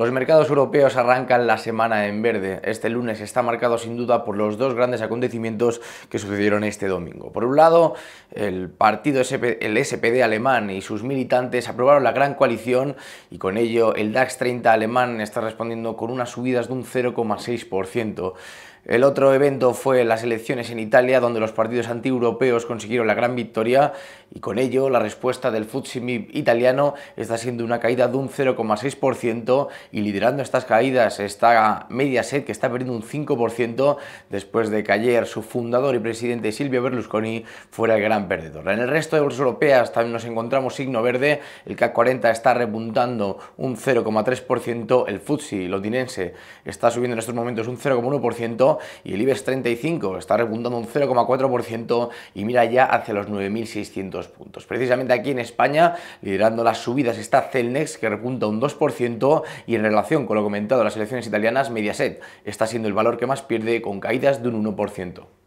Los mercados europeos arrancan la semana en verde. Este lunes está marcado sin duda por los dos grandes acontecimientos que sucedieron este domingo. Por un lado, el partido el SPD alemán y sus militantes aprobaron la gran coalición y con ello el DAX 30 alemán está respondiendo con unas subidas de un 0,6%. El otro evento fue las elecciones en Italia, donde los partidos antieuropeos consiguieron la gran victoria y con ello la respuesta del Futsi-Mib italiano está siendo una caída de un 0,6% y liderando estas caídas está Mediaset que está perdiendo un 5% después de que ayer su fundador y presidente Silvio Berlusconi fuera el gran perdedor. En el resto de bolsas europeas también nos encontramos signo verde, el CAC 40 está repuntando un 0,3%, el Futsi londinense está subiendo en estos momentos un 0,1%, y el IBEX 35 está repuntando un 0,4% y mira ya hacia los 9.600 puntos. Precisamente aquí en España, liderando las subidas, está Celnex que repunta un 2% y en relación con lo comentado las elecciones italianas, Mediaset está siendo el valor que más pierde con caídas de un 1%.